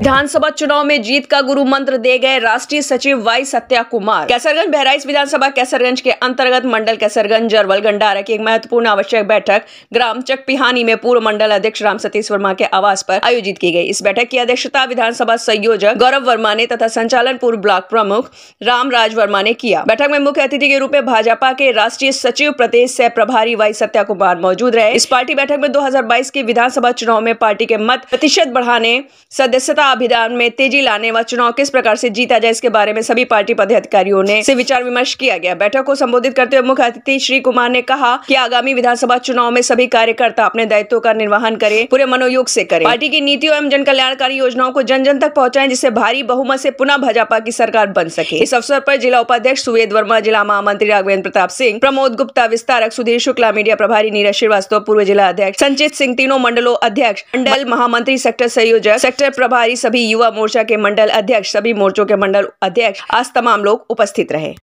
विधानसभा चुनाव में जीत का गुरु मंत्र दे गए राष्ट्रीय सचिव वाई सत्या कुमार कैसरगंज बहराइच विधानसभा कैसरगंज के अंतर्गत मंडल कैसरगंज जरवल गंडारा की एक महत्वपूर्ण आवश्यक बैठक ग्राम चकपिहानी में पूर्व मंडल अध्यक्ष राम सतीश वर्मा के आवास पर आयोजित की गई इस बैठक की अध्यक्षता विधानसभा संयोजक गौरव वर्मा ने तथा संचालन पूर्व ब्लॉक प्रमुख राम राज वर्मा ने किया बैठक में मुख्य अतिथि के रूप में भाजपा के राष्ट्रीय सचिव प्रदेश सह प्रभारी वाई सत्या कुमार मौजूद रहे इस पार्टी बैठक में दो के विधानसभा चुनाव में पार्टी के मत प्रतिशत बढ़ाने सदस्यता शिक्षा अभियान में तेजी लाने व चुनाव किस प्रकार से जीता जाए इसके बारे में सभी पार्टी पदाधिकारियों ने से विचार विमर्श किया गया बैठक को संबोधित करते हुए मुख्य अतिथि श्री कुमार ने कहा कि आगामी विधानसभा चुनाव में सभी कार्यकर्ता अपने दायित्व का निर्वहन करें पूरे मनोयोग से करें पार्टी की नीतियों एवं जन कल्याणकारी योजनाओं को जन जन तक पहुँचाए जिससे भारी बहुमत से पुनः भाजपा की सरकार बन सके इस अवसर पर जिला उपाध्यक्ष सुवेद वर्मा जिला महामंत्री राघवेंद्र प्रताप सिंह प्रमोद गुप्ता विस्तारक सुधीर शुक्ला मीडिया प्रभारी नीरज श्रीवास्तव पूर्व जिला अध्यक्ष संचित सिंह तीनों मंडलों अध्यक्ष मंडल महामंत्री सेक्टर संयोजक सेक्टर प्रभारी सभी युवा मोर्चा के मंडल अध्यक्ष सभी मोर्चों के मंडल अध्यक्ष आज तमाम लोग उपस्थित रहे